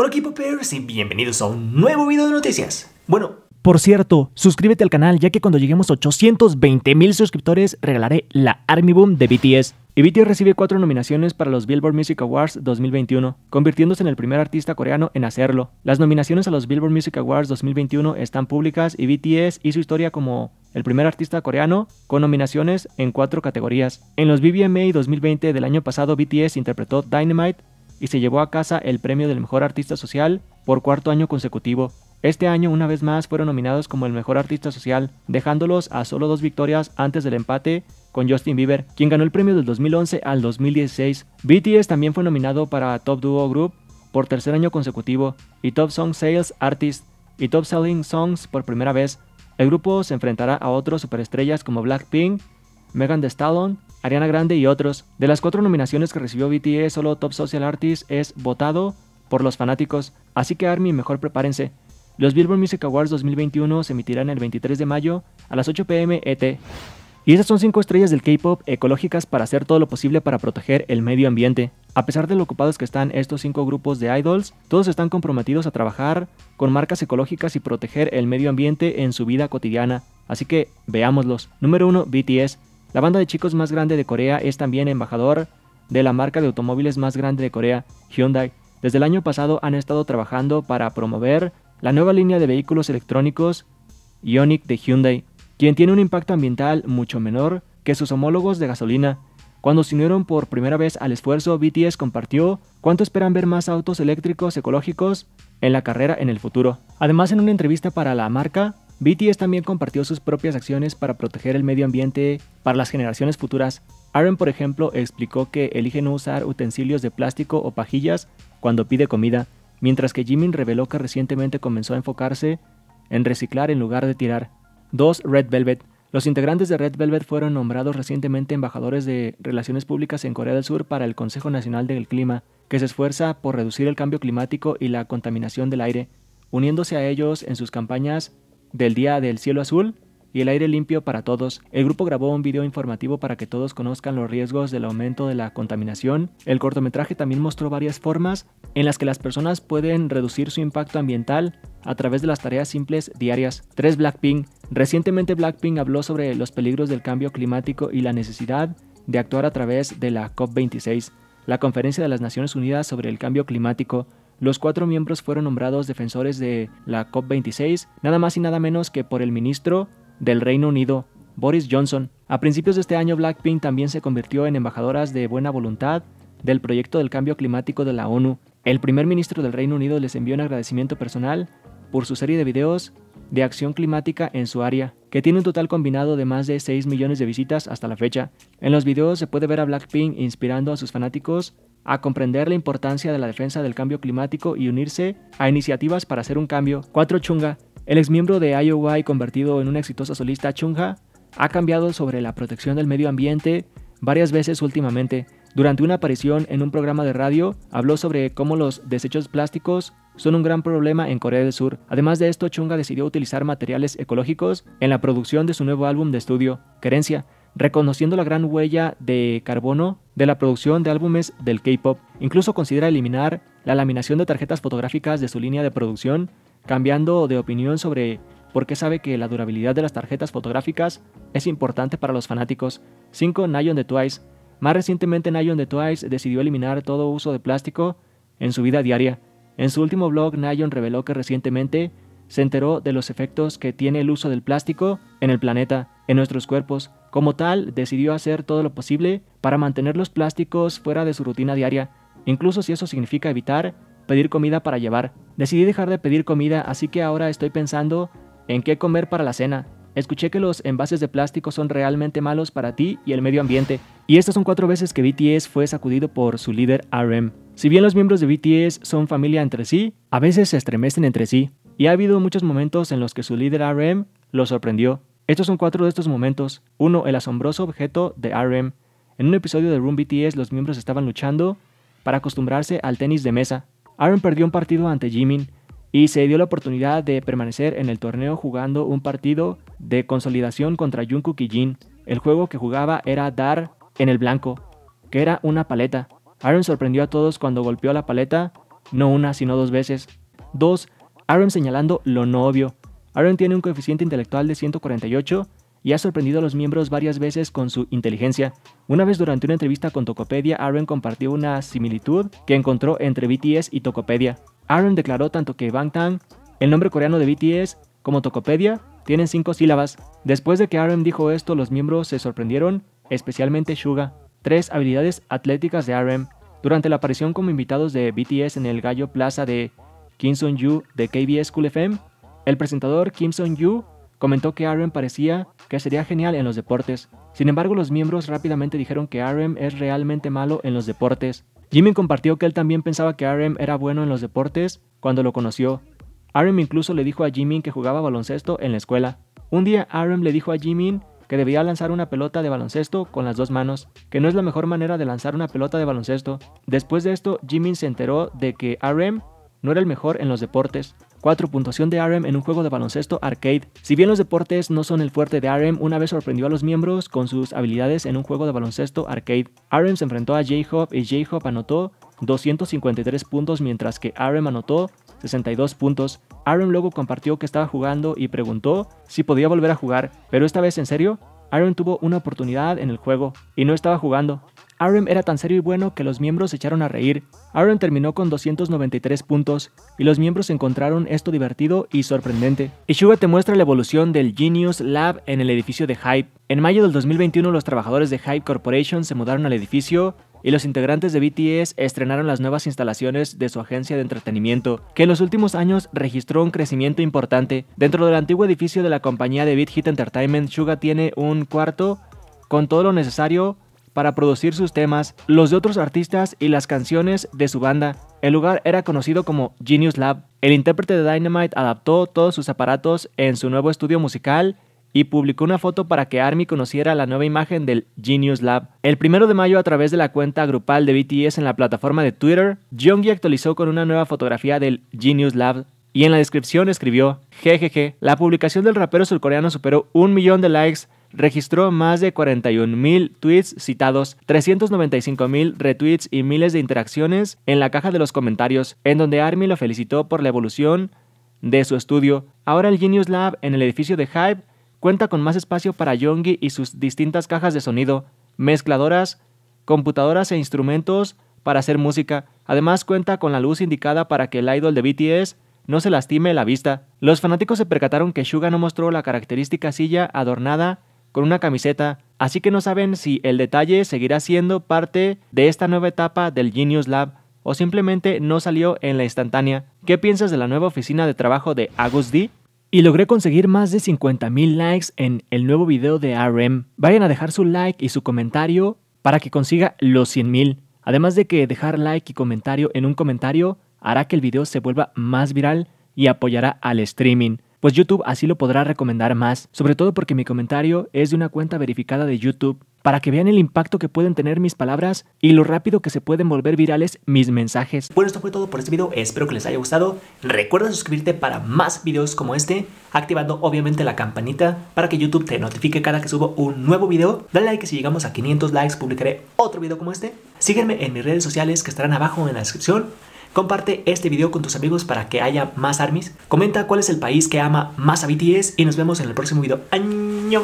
Hola equipo y bienvenidos a un nuevo video de noticias. Bueno, por cierto, suscríbete al canal ya que cuando lleguemos a 820 mil suscriptores regalaré la Army Boom de BTS. Y BTS recibe cuatro nominaciones para los Billboard Music Awards 2021, convirtiéndose en el primer artista coreano en hacerlo. Las nominaciones a los Billboard Music Awards 2021 están públicas y BTS hizo historia como el primer artista coreano con nominaciones en cuatro categorías. En los BBMA 2020 del año pasado, BTS interpretó Dynamite, y se llevó a casa el premio del mejor artista social por cuarto año consecutivo. Este año una vez más fueron nominados como el mejor artista social, dejándolos a solo dos victorias antes del empate con Justin Bieber, quien ganó el premio del 2011 al 2016. BTS también fue nominado para Top Duo Group por tercer año consecutivo y Top Song Sales Artist y Top Selling Songs por primera vez. El grupo se enfrentará a otros superestrellas como Blackpink, Megan Thee Stallion, Ariana Grande y otros. De las cuatro nominaciones que recibió BTS, solo Top Social Artist es votado por los fanáticos, así que ARMY mejor prepárense. Los Billboard Music Awards 2021 se emitirán el 23 de mayo a las 8 pm ET. Y esas son cinco estrellas del K-pop ecológicas para hacer todo lo posible para proteger el medio ambiente. A pesar de lo ocupados que están estos cinco grupos de idols, todos están comprometidos a trabajar con marcas ecológicas y proteger el medio ambiente en su vida cotidiana. Así que veámoslos. Número 1, BTS. La banda de chicos más grande de Corea es también embajador de la marca de automóviles más grande de Corea, Hyundai. Desde el año pasado han estado trabajando para promover la nueva línea de vehículos electrónicos Ionic de Hyundai, quien tiene un impacto ambiental mucho menor que sus homólogos de gasolina. Cuando se unieron por primera vez al esfuerzo, BTS compartió cuánto esperan ver más autos eléctricos ecológicos en la carrera en el futuro. Además, en una entrevista para la marca, BTS también compartió sus propias acciones para proteger el medio ambiente para las generaciones futuras. Aaron, por ejemplo, explicó que elige no usar utensilios de plástico o pajillas cuando pide comida, mientras que Jimin reveló que recientemente comenzó a enfocarse en reciclar en lugar de tirar. 2. Red Velvet. Los integrantes de Red Velvet fueron nombrados recientemente embajadores de Relaciones Públicas en Corea del Sur para el Consejo Nacional del Clima, que se esfuerza por reducir el cambio climático y la contaminación del aire, uniéndose a ellos en sus campañas del Día del Cielo Azul y el aire limpio para todos, el grupo grabó un video informativo para que todos conozcan los riesgos del aumento de la contaminación. El cortometraje también mostró varias formas en las que las personas pueden reducir su impacto ambiental a través de las tareas simples diarias. 3. Blackpink. Recientemente Blackpink habló sobre los peligros del cambio climático y la necesidad de actuar a través de la COP26, la Conferencia de las Naciones Unidas sobre el Cambio Climático, los cuatro miembros fueron nombrados defensores de la COP26, nada más y nada menos que por el ministro del Reino Unido, Boris Johnson. A principios de este año, Blackpink también se convirtió en embajadoras de buena voluntad del proyecto del cambio climático de la ONU. El primer ministro del Reino Unido les envió un agradecimiento personal por su serie de videos de acción climática en su área, que tiene un total combinado de más de 6 millones de visitas hasta la fecha. En los videos se puede ver a Blackpink inspirando a sus fanáticos a comprender la importancia de la defensa del cambio climático y unirse a iniciativas para hacer un cambio. 4. Chunga. El exmiembro de Iowa convertido en un exitosa solista, Chunga ha cambiado sobre la protección del medio ambiente varias veces últimamente. Durante una aparición en un programa de radio, habló sobre cómo los desechos plásticos son un gran problema en Corea del Sur. Además de esto, Chunga decidió utilizar materiales ecológicos en la producción de su nuevo álbum de estudio, Querencia, reconociendo la gran huella de carbono de la producción de álbumes del K-Pop. Incluso considera eliminar la laminación de tarjetas fotográficas de su línea de producción, cambiando de opinión sobre por qué sabe que la durabilidad de las tarjetas fotográficas es importante para los fanáticos. 5. Nayon de Twice. Más recientemente Nayon de Twice decidió eliminar todo uso de plástico en su vida diaria. En su último blog, Nayon reveló que recientemente se enteró de los efectos que tiene el uso del plástico en el planeta en nuestros cuerpos. Como tal, decidió hacer todo lo posible para mantener los plásticos fuera de su rutina diaria, incluso si eso significa evitar pedir comida para llevar. Decidí dejar de pedir comida, así que ahora estoy pensando en qué comer para la cena. Escuché que los envases de plástico son realmente malos para ti y el medio ambiente. Y estas son cuatro veces que BTS fue sacudido por su líder RM. Si bien los miembros de BTS son familia entre sí, a veces se estremecen entre sí. Y ha habido muchos momentos en los que su líder RM lo sorprendió. Estos son cuatro de estos momentos. Uno, el asombroso objeto de RM. En un episodio de Room BTS, los miembros estaban luchando para acostumbrarse al tenis de mesa. RM perdió un partido ante Jimin y se dio la oportunidad de permanecer en el torneo jugando un partido de consolidación contra Jungkook y Jin. El juego que jugaba era dar en el blanco, que era una paleta. RM sorprendió a todos cuando golpeó la paleta, no una sino dos veces. Dos, RM señalando lo no obvio. Aaron tiene un coeficiente intelectual de 148 y ha sorprendido a los miembros varias veces con su inteligencia. Una vez durante una entrevista con Tokopedia, Aaron compartió una similitud que encontró entre BTS y Tokopedia. Aaron declaró tanto que Bangtan, el nombre coreano de BTS, como Tokopedia tienen cinco sílabas. Después de que Aaron dijo esto, los miembros se sorprendieron, especialmente Suga. Tres habilidades atléticas de Aaron. Durante la aparición como invitados de BTS en el Gallo Plaza de Kim Sun Yu de KBS Cool FM, el presentador Kim sung yu comentó que RM parecía que sería genial en los deportes. Sin embargo, los miembros rápidamente dijeron que RM es realmente malo en los deportes. Jimin compartió que él también pensaba que RM era bueno en los deportes cuando lo conoció. RM incluso le dijo a Jimin que jugaba baloncesto en la escuela. Un día RM le dijo a Jimin que debía lanzar una pelota de baloncesto con las dos manos, que no es la mejor manera de lanzar una pelota de baloncesto. Después de esto, Jimin se enteró de que RM no era el mejor en los deportes. 4. Puntuación de Arem en un juego de baloncesto arcade. Si bien los deportes no son el fuerte de Arem, una vez sorprendió a los miembros con sus habilidades en un juego de baloncesto arcade. Arem se enfrentó a J-Hop y J-Hop anotó 253 puntos mientras que Arem anotó 62 puntos. Arem luego compartió que estaba jugando y preguntó si podía volver a jugar, pero esta vez en serio, Aaron tuvo una oportunidad en el juego y no estaba jugando. Aaron era tan serio y bueno que los miembros se echaron a reír. Aaron terminó con 293 puntos y los miembros encontraron esto divertido y sorprendente. Y Suga te muestra la evolución del Genius Lab en el edificio de Hype. En mayo del 2021 los trabajadores de Hype Corporation se mudaron al edificio y los integrantes de BTS estrenaron las nuevas instalaciones de su agencia de entretenimiento, que en los últimos años registró un crecimiento importante. Dentro del antiguo edificio de la compañía de Big Hit Entertainment, Suga tiene un cuarto con todo lo necesario para producir sus temas, los de otros artistas y las canciones de su banda. El lugar era conocido como Genius Lab. El intérprete de Dynamite adaptó todos sus aparatos en su nuevo estudio musical y publicó una foto para que ARMY conociera la nueva imagen del Genius Lab. El 1 de mayo, a través de la cuenta grupal de BTS en la plataforma de Twitter, Jungkook actualizó con una nueva fotografía del Genius Lab y en la descripción escribió: GGG, la publicación del rapero surcoreano superó un millón de likes registró más de 41.000 tweets citados, 395.000 retweets y miles de interacciones en la caja de los comentarios, en donde Army lo felicitó por la evolución de su estudio. Ahora el Genius Lab en el edificio de Hype cuenta con más espacio para Yongi y sus distintas cajas de sonido, mezcladoras, computadoras e instrumentos para hacer música. Además cuenta con la luz indicada para que el idol de BTS no se lastime la vista. Los fanáticos se percataron que Suga no mostró la característica silla adornada con una camiseta, así que no saben si el detalle seguirá siendo parte de esta nueva etapa del Genius Lab o simplemente no salió en la instantánea. ¿Qué piensas de la nueva oficina de trabajo de Agus D? Y logré conseguir más de 50.000 likes en el nuevo video de RM. Vayan a dejar su like y su comentario para que consiga los 100.000. Además de que dejar like y comentario en un comentario hará que el video se vuelva más viral y apoyará al streaming pues YouTube así lo podrá recomendar más, sobre todo porque mi comentario es de una cuenta verificada de YouTube, para que vean el impacto que pueden tener mis palabras y lo rápido que se pueden volver virales mis mensajes. Bueno, esto fue todo por este video, espero que les haya gustado. Recuerda suscribirte para más videos como este, activando obviamente la campanita para que YouTube te notifique cada que subo un nuevo video. Dale like si llegamos a 500 likes, publicaré otro video como este. Sígueme en mis redes sociales que estarán abajo en la descripción. Comparte este video con tus amigos para que haya más ARMYs. Comenta cuál es el país que ama más a BTS y nos vemos en el próximo video. ¡Año!